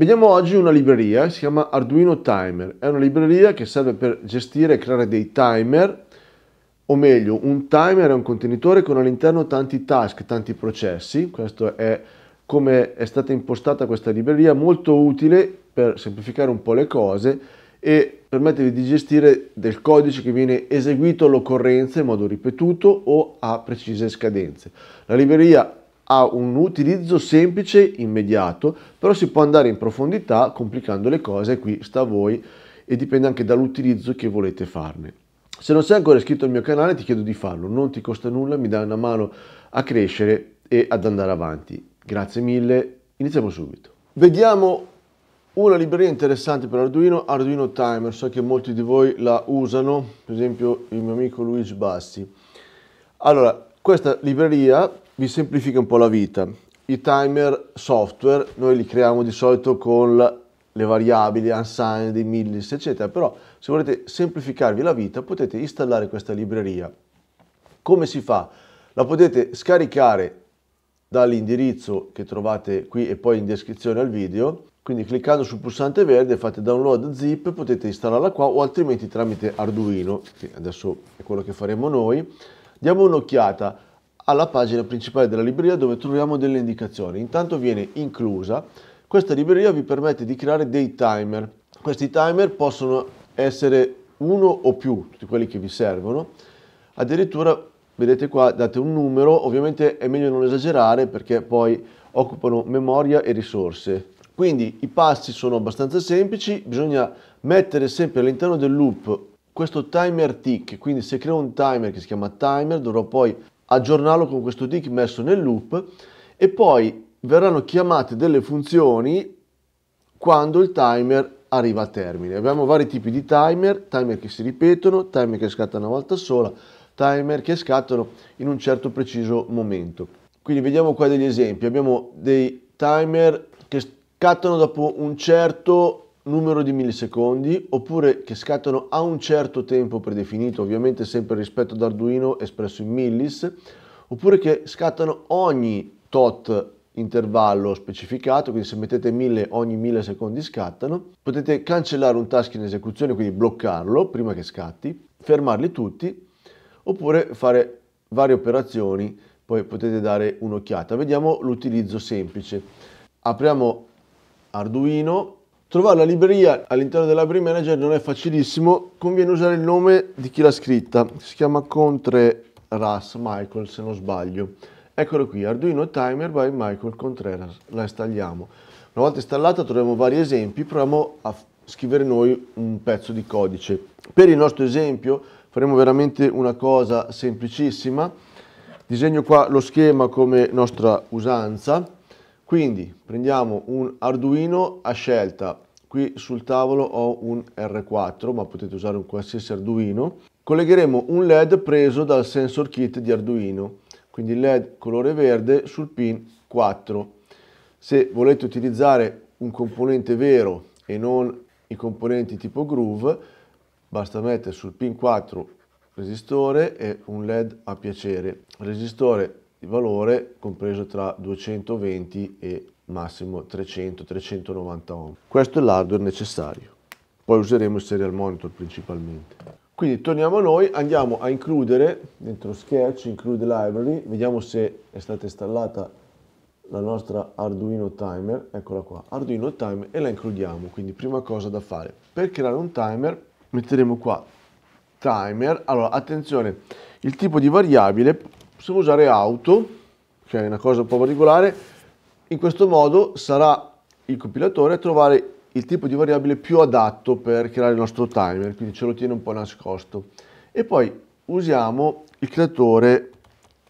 Vediamo oggi una libreria, si chiama Arduino Timer, è una libreria che serve per gestire e creare dei timer, o meglio un timer è un contenitore con all'interno tanti task, tanti processi, questo è come è stata impostata questa libreria, molto utile per semplificare un po' le cose e permettervi di gestire del codice che viene eseguito all'occorrenza in modo ripetuto o a precise scadenze. La libreria ha un utilizzo semplice, immediato, però si può andare in profondità complicando le cose, qui sta a voi e dipende anche dall'utilizzo che volete farne. Se non sei ancora iscritto al mio canale ti chiedo di farlo, non ti costa nulla, mi dai una mano a crescere e ad andare avanti. Grazie mille, iniziamo subito. Vediamo una libreria interessante per Arduino, Arduino Timer, so che molti di voi la usano, per esempio il mio amico Luigi Bassi. Allora, questa libreria vi semplifica un po' la vita. I timer software noi li creiamo di solito con le variabili unsigned, millis, eccetera, però se volete semplificarvi la vita potete installare questa libreria. Come si fa? La potete scaricare dall'indirizzo che trovate qui e poi in descrizione al video, quindi cliccando sul pulsante verde fate download zip, potete installarla qua o altrimenti tramite Arduino, che adesso è quello che faremo noi. Diamo un'occhiata, alla pagina principale della libreria dove troviamo delle indicazioni. Intanto viene inclusa. Questa libreria vi permette di creare dei timer. Questi timer possono essere uno o più, tutti quelli che vi servono. Addirittura, vedete qua, date un numero, ovviamente è meglio non esagerare perché poi occupano memoria e risorse. Quindi i passi sono abbastanza semplici, bisogna mettere sempre all'interno del loop questo timer tick, quindi se creo un timer che si chiama timer dovrò poi aggiornarlo con questo tick messo nel loop e poi verranno chiamate delle funzioni quando il timer arriva a termine. Abbiamo vari tipi di timer, timer che si ripetono, timer che scattano una volta sola, timer che scattano in un certo preciso momento. Quindi vediamo qua degli esempi, abbiamo dei timer che scattano dopo un certo numero di millisecondi oppure che scattano a un certo tempo predefinito, ovviamente sempre rispetto ad Arduino espresso in millis, oppure che scattano ogni tot intervallo specificato, quindi se mettete 1000 ogni 1000 secondi scattano, potete cancellare un task in esecuzione, quindi bloccarlo prima che scatti, fermarli tutti, oppure fare varie operazioni, poi potete dare un'occhiata. Vediamo l'utilizzo semplice. Apriamo Arduino, Trovare la libreria all'interno dell'Library Manager non è facilissimo, conviene usare il nome di chi l'ha scritta, si chiama Contre Ras Michael se non sbaglio. Eccolo qui, Arduino Timer by Michael Contreras, la installiamo. Una volta installata troviamo vari esempi, proviamo a scrivere noi un pezzo di codice. Per il nostro esempio faremo veramente una cosa semplicissima, disegno qua lo schema come nostra usanza, quindi prendiamo un Arduino a scelta. Qui sul tavolo ho un R4, ma potete usare un qualsiasi Arduino. Collegheremo un LED preso dal sensor kit di Arduino, quindi LED colore verde sul pin 4. Se volete utilizzare un componente vero e non i componenti tipo groove, basta mettere sul pin 4 resistore e un LED a piacere. Resistore di valore compreso tra 220 e massimo 300-390 ohm. Questo è l'hardware necessario. Poi useremo il serial monitor principalmente. Quindi torniamo a noi, andiamo a includere dentro Sketch, Include Library, vediamo se è stata installata la nostra Arduino Timer, eccola qua, Arduino Timer e la includiamo, quindi prima cosa da fare, per creare un timer metteremo qua Timer, allora attenzione, il tipo di variabile possiamo usare auto, che è una cosa un po' particolare, in questo modo sarà il compilatore a trovare il tipo di variabile più adatto per creare il nostro timer, quindi ce lo tiene un po' nascosto. E poi usiamo il creatore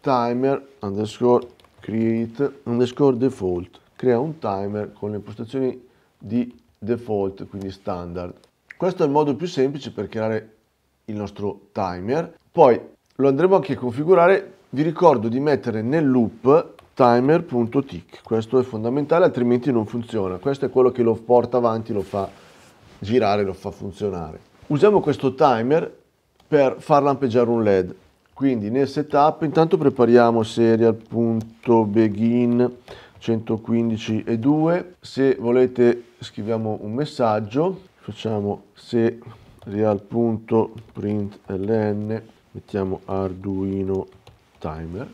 timer underscore create underscore default, crea un timer con le impostazioni di default, quindi standard. Questo è il modo più semplice per creare il nostro timer. Poi lo andremo anche a configurare vi ricordo di mettere nel loop timer.tick, questo è fondamentale altrimenti non funziona, questo è quello che lo porta avanti, lo fa girare, lo fa funzionare. Usiamo questo timer per far lampeggiare un led, quindi nel setup intanto prepariamo serial.begin 115 e 2, se volete scriviamo un messaggio, facciamo serial.println, mettiamo arduino timer,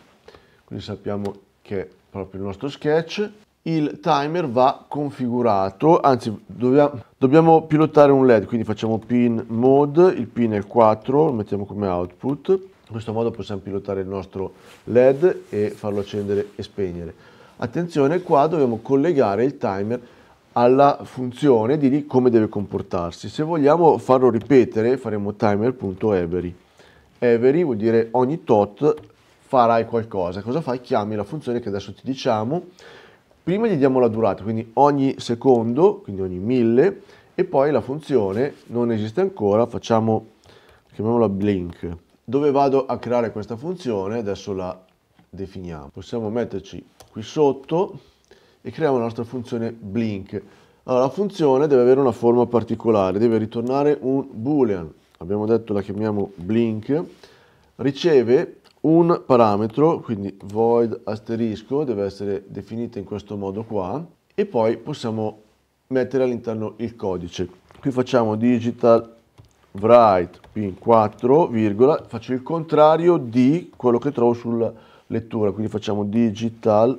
quindi sappiamo che è proprio il nostro sketch. Il timer va configurato, anzi dobbiamo, dobbiamo pilotare un LED, quindi facciamo pin mode, il pin è il 4, lo mettiamo come output. In questo modo possiamo pilotare il nostro LED e farlo accendere e spegnere. Attenzione, qua dobbiamo collegare il timer alla funzione di lì come deve comportarsi. Se vogliamo farlo ripetere faremo timer.every. Every vuol dire ogni tot farai qualcosa. Cosa fai? Chiami la funzione che adesso ti diciamo, prima gli diamo la durata, quindi ogni secondo, quindi ogni mille, e poi la funzione non esiste ancora, facciamo, chiamiamola blink, dove vado a creare questa funzione, adesso la definiamo. Possiamo metterci qui sotto e creiamo la nostra funzione blink. Allora, la funzione deve avere una forma particolare, deve ritornare un boolean, abbiamo detto la chiamiamo blink, riceve un parametro, quindi void asterisco, deve essere definito in questo modo qua, e poi possiamo mettere all'interno il codice. Qui facciamo digital write pin 4, virgola, faccio il contrario di quello che trovo sulla lettura, quindi facciamo digital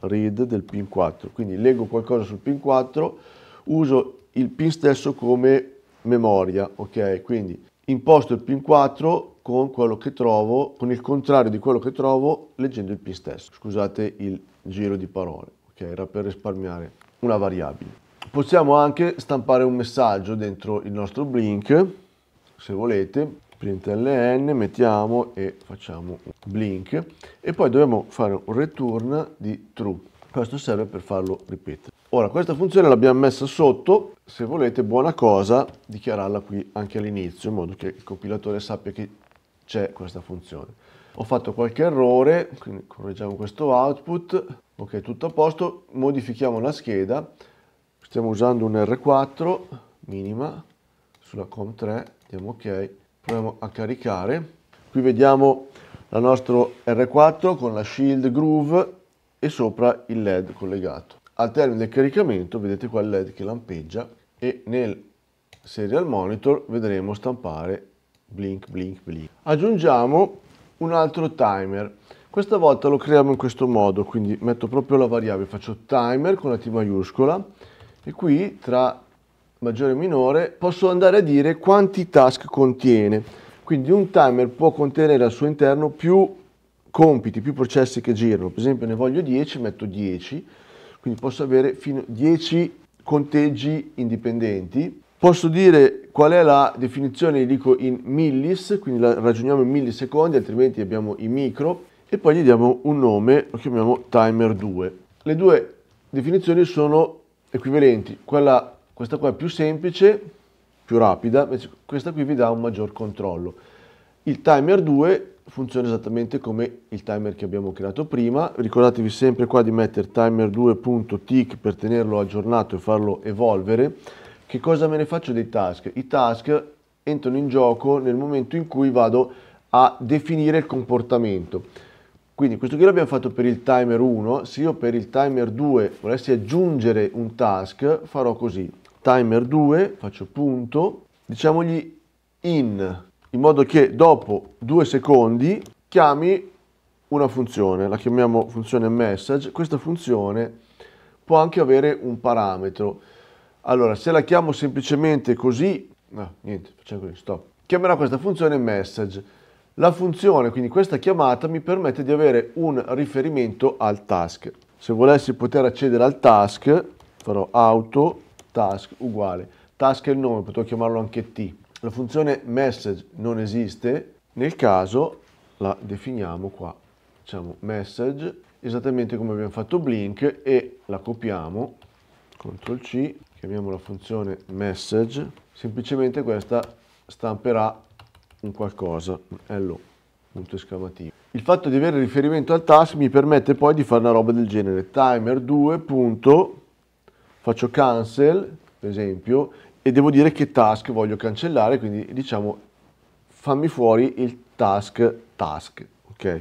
read del pin 4, quindi leggo qualcosa sul pin 4, uso il pin stesso come memoria, ok? Quindi imposto il pin 4 con quello che trovo, con il contrario di quello che trovo leggendo il pin stesso. Scusate il giro di parole, ok? Era per risparmiare una variabile. Possiamo anche stampare un messaggio dentro il nostro blink, se volete, println, mettiamo e facciamo blink e poi dobbiamo fare un return di true. Questo serve per farlo ripetere. Ora questa funzione l'abbiamo messa sotto, se volete buona cosa dichiararla qui anche all'inizio in modo che il compilatore sappia che c'è questa funzione. Ho fatto qualche errore, quindi correggiamo questo output, ok tutto a posto, modifichiamo la scheda, stiamo usando un R4 minima sulla COM3, diamo ok, proviamo a caricare, qui vediamo la nostra R4 con la shield groove e sopra il LED collegato al termine del caricamento vedete qua il led che lampeggia e nel serial monitor vedremo stampare blink blink blink aggiungiamo un altro timer questa volta lo creiamo in questo modo quindi metto proprio la variabile faccio timer con la t maiuscola e qui tra maggiore e minore posso andare a dire quanti task contiene quindi un timer può contenere al suo interno più compiti più processi che girano per esempio ne voglio 10 metto 10 quindi posso avere fino a 10 conteggi indipendenti. Posso dire qual è la definizione, dico in millis, quindi la ragioniamo in millisecondi, altrimenti abbiamo i micro, e poi gli diamo un nome, lo chiamiamo timer 2. Le due definizioni sono equivalenti, quella, questa qua è più semplice, più rapida, questa qui vi dà un maggior controllo. Il timer 2 funziona esattamente come il timer che abbiamo creato prima. Ricordatevi sempre qua di mettere timer 2.tick per tenerlo aggiornato e farlo evolvere. Che cosa me ne faccio dei task? I task entrano in gioco nel momento in cui vado a definire il comportamento. Quindi questo qui l'abbiamo fatto per il timer 1, se io per il timer 2 volessi aggiungere un task farò così, timer 2, faccio punto, diciamogli in in modo che dopo due secondi chiami una funzione, la chiamiamo funzione message, questa funzione può anche avere un parametro. Allora, se la chiamo semplicemente così, no, niente, facciamo così, stop. Chiamerà questa funzione message. La funzione, quindi questa chiamata, mi permette di avere un riferimento al task. Se volessi poter accedere al task, farò auto task uguale. Task è il nome, potrò chiamarlo anche T. La funzione message non esiste, nel caso la definiamo qua, diciamo message, esattamente come abbiamo fatto blink e la copiamo, CTRL C, chiamiamo la funzione message, semplicemente questa stamperà un qualcosa, hello, punto esclamativo. Il fatto di avere riferimento al task mi permette poi di fare una roba del genere, timer 2. Punto, faccio cancel, per esempio, e devo dire che task voglio cancellare, quindi diciamo fammi fuori il task task, ok?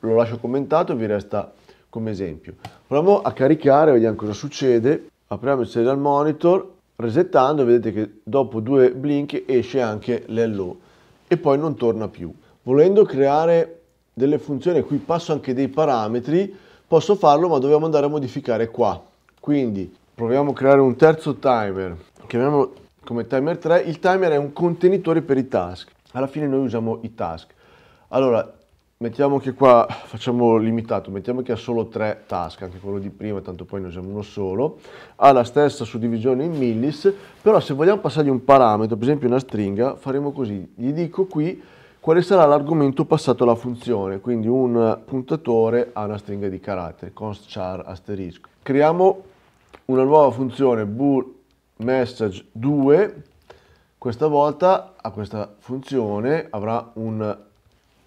Lo lascio commentato, vi resta come esempio. Proviamo a caricare, vediamo cosa succede. Apriamo il serial monitor, resettando, vedete che dopo due blink esce anche l'hello e poi non torna più. Volendo creare delle funzioni, qui passo anche dei parametri, posso farlo ma dobbiamo andare a modificare qua. Quindi proviamo a creare un terzo timer chiamiamolo come timer 3, il timer è un contenitore per i task. Alla fine noi usiamo i task. Allora, mettiamo che qua, facciamo limitato, mettiamo che ha solo tre task, anche quello di prima, tanto poi ne usiamo uno solo. Ha la stessa suddivisione in millis, però se vogliamo passargli un parametro, per esempio una stringa, faremo così. Gli dico qui quale sarà l'argomento passato alla funzione, quindi un puntatore a una stringa di carattere, const char asterisco. Creiamo una nuova funzione bool message 2 questa volta a questa funzione avrà un,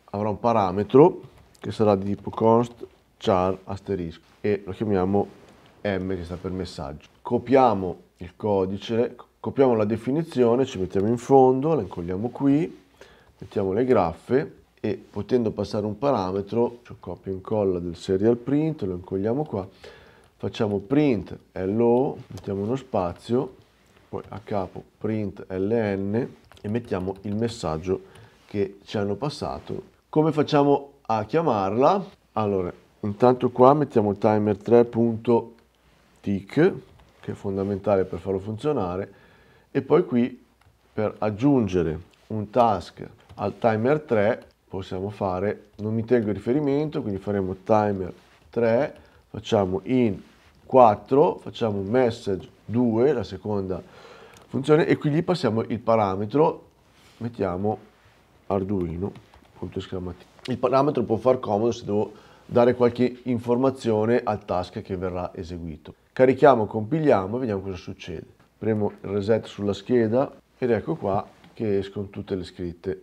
avrà un parametro che sarà di tipo const char asterisco e lo chiamiamo m che sta per messaggio copiamo il codice copiamo la definizione ci mettiamo in fondo la incolliamo qui mettiamo le graffe e potendo passare un parametro cioè copio e incolla del serial print lo incolliamo qua facciamo print LO, mettiamo uno spazio, poi a capo print LN e mettiamo il messaggio che ci hanno passato. Come facciamo a chiamarla? Allora, intanto qua mettiamo timer 3tick che è fondamentale per farlo funzionare, e poi qui per aggiungere un task al timer 3 possiamo fare, non mi tengo il riferimento, quindi faremo timer 3, facciamo in 4, facciamo un message 2, la seconda funzione, e qui gli passiamo il parametro, mettiamo Arduino, punto esclamativo. Il parametro può far comodo se devo dare qualche informazione al task che verrà eseguito. Carichiamo, compiliamo e vediamo cosa succede. Premo il reset sulla scheda ed ecco qua che escono tutte le scritte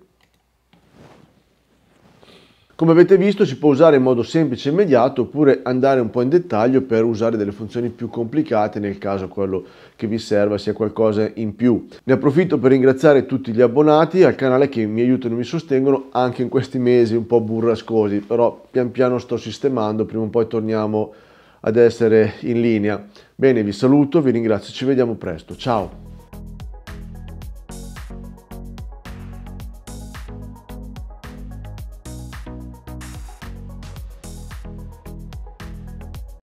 come avete visto si può usare in modo semplice e immediato oppure andare un po' in dettaglio per usare delle funzioni più complicate nel caso quello che vi serva sia qualcosa in più. Ne approfitto per ringraziare tutti gli abbonati al canale che mi aiutano e mi sostengono anche in questi mesi un po' burrascosi, però pian piano sto sistemando, prima o poi torniamo ad essere in linea. Bene, vi saluto, vi ringrazio, ci vediamo presto, ciao!